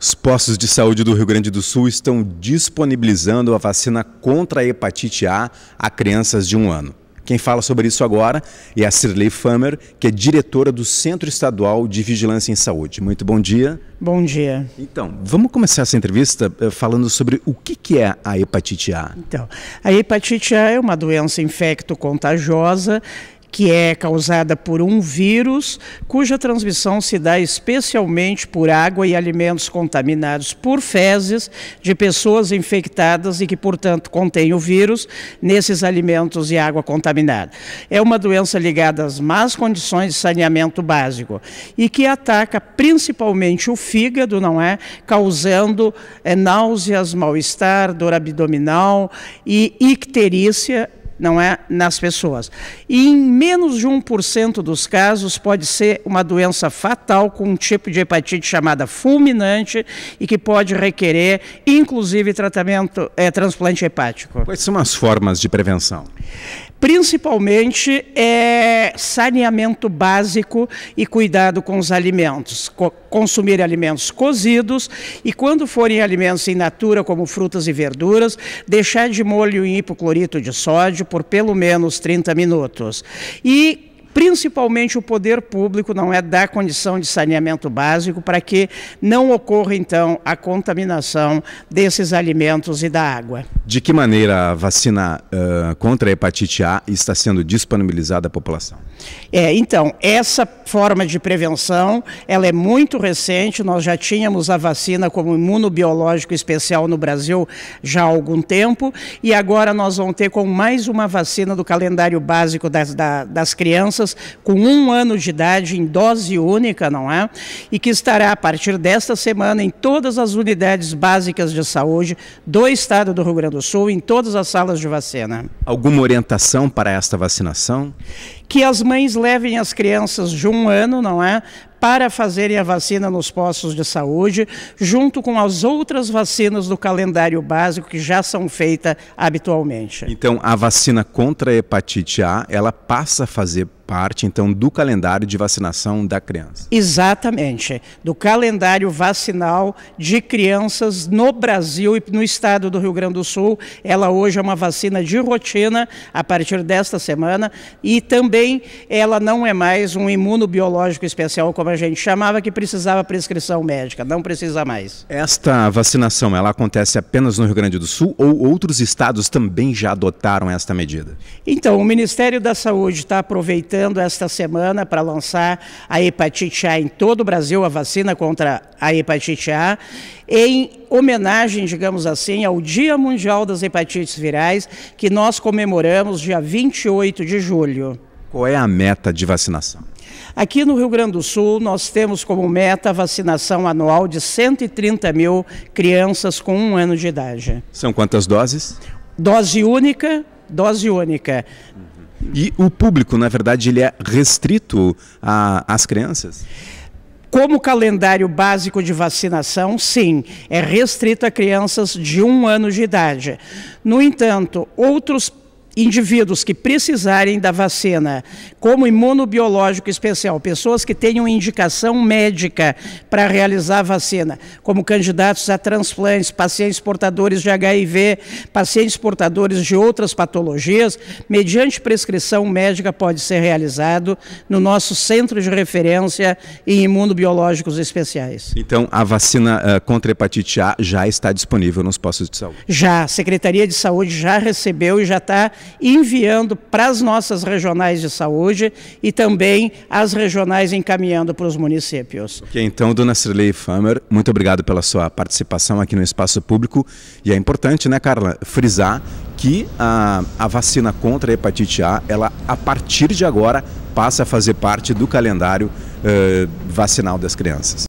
Os postos de saúde do Rio Grande do Sul estão disponibilizando a vacina contra a hepatite A a crianças de um ano. Quem fala sobre isso agora é a Cirlei Famer, que é diretora do Centro Estadual de Vigilância em Saúde. Muito bom dia. Bom dia. Então, vamos começar essa entrevista eh, falando sobre o que é a hepatite A. Então, a hepatite A é uma doença infecto-contagiosa que é causada por um vírus, cuja transmissão se dá especialmente por água e alimentos contaminados por fezes de pessoas infectadas e que, portanto, contém o vírus nesses alimentos e água contaminada. É uma doença ligada às más condições de saneamento básico e que ataca principalmente o fígado, não é? Causando é, náuseas, mal-estar, dor abdominal e icterícia não é nas pessoas. E em menos de 1% dos casos pode ser uma doença fatal com um tipo de hepatite chamada fulminante e que pode requerer, inclusive, tratamento é, transplante hepático. Quais são as formas de prevenção? Principalmente é saneamento básico e cuidado com os alimentos. Co consumir alimentos cozidos e, quando forem alimentos em natura, como frutas e verduras, deixar de molho em hipoclorito de sódio por pelo menos 30 minutos. E principalmente o poder público não é dar condição de saneamento básico para que não ocorra então a contaminação desses alimentos e da água. De que maneira a vacina uh, contra a hepatite A está sendo disponibilizada à população? É, então, essa forma de prevenção, ela é muito recente, nós já tínhamos a vacina como imunobiológico especial no Brasil já há algum tempo e agora nós vamos ter com mais uma vacina do calendário básico das, da, das crianças crianças com um ano de idade em dose única, não é? E que estará a partir desta semana em todas as unidades básicas de saúde do estado do Rio Grande do Sul, em todas as salas de vacina. Alguma orientação para esta vacinação? Que as mães levem as crianças de um ano, não é? para fazerem a vacina nos postos de saúde, junto com as outras vacinas do calendário básico que já são feitas habitualmente. Então, a vacina contra a hepatite A, ela passa a fazer parte, então, do calendário de vacinação da criança. Exatamente, do calendário vacinal de crianças no Brasil e no estado do Rio Grande do Sul. Ela hoje é uma vacina de rotina a partir desta semana e também ela não é mais um imunobiológico especial, como a gente chamava, que precisava prescrição médica, não precisa mais. Esta vacinação, ela acontece apenas no Rio Grande do Sul ou outros estados também já adotaram esta medida? Então, o Ministério da Saúde está aproveitando testando esta semana para lançar a hepatite A em todo o Brasil, a vacina contra a hepatite A, em homenagem, digamos assim, ao Dia Mundial das Hepatites Virais, que nós comemoramos dia 28 de julho. Qual é a meta de vacinação? Aqui no Rio Grande do Sul, nós temos como meta a vacinação anual de 130 mil crianças com um ano de idade. São quantas doses? Dose única, dose única. Uhum. E o público, na verdade, ele é restrito às crianças? Como calendário básico de vacinação, sim, é restrito a crianças de um ano de idade. No entanto, outros indivíduos que precisarem da vacina como imunobiológico especial, pessoas que tenham indicação médica para realizar a vacina, como candidatos a transplantes, pacientes portadores de HIV, pacientes portadores de outras patologias, mediante prescrição médica pode ser realizado no nosso centro de referência em imunobiológicos especiais. Então, a vacina uh, contra a hepatite A já está disponível nos postos de saúde? Já, a Secretaria de Saúde já recebeu e já está enviando para as nossas regionais de saúde e também as regionais encaminhando para os municípios. Okay, então, dona Cirlei Famer, muito obrigado pela sua participação aqui no Espaço Público. E é importante, né, Carla, frisar que a, a vacina contra a hepatite A, ela a partir de agora passa a fazer parte do calendário eh, vacinal das crianças.